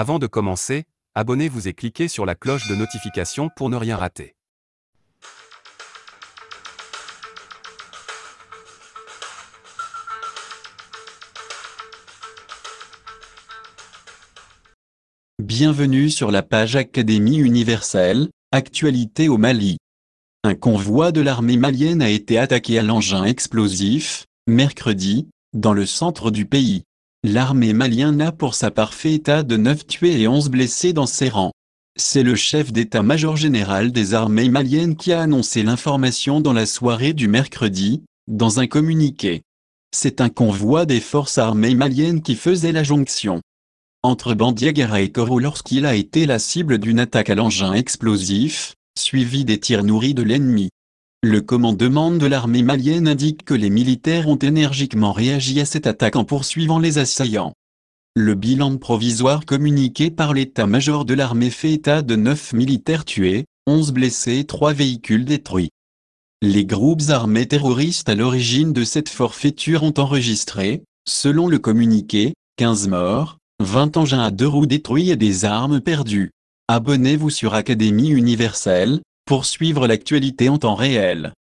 Avant de commencer, abonnez-vous et cliquez sur la cloche de notification pour ne rien rater. Bienvenue sur la page Académie universelle, actualité au Mali. Un convoi de l'armée malienne a été attaqué à l'engin explosif, mercredi, dans le centre du pays. L'armée malienne a pour sa parfaite état de neuf tués et 11 blessés dans ses rangs. C'est le chef d'état-major général des armées maliennes qui a annoncé l'information dans la soirée du mercredi, dans un communiqué. C'est un convoi des forces armées maliennes qui faisait la jonction entre Bandiagara et Koro lorsqu'il a été la cible d'une attaque à l'engin explosif, suivi des tirs nourris de l'ennemi. Le commandement de l'armée malienne indique que les militaires ont énergiquement réagi à cette attaque en poursuivant les assaillants. Le bilan provisoire communiqué par l'état-major de l'armée fait état de 9 militaires tués, 11 blessés et 3 véhicules détruits. Les groupes armés terroristes à l'origine de cette forfaiture ont enregistré, selon le communiqué, 15 morts, 20 engins à deux roues détruits et des armes perdues. Abonnez-vous sur Académie Universelle, pour suivre l'actualité en temps réel.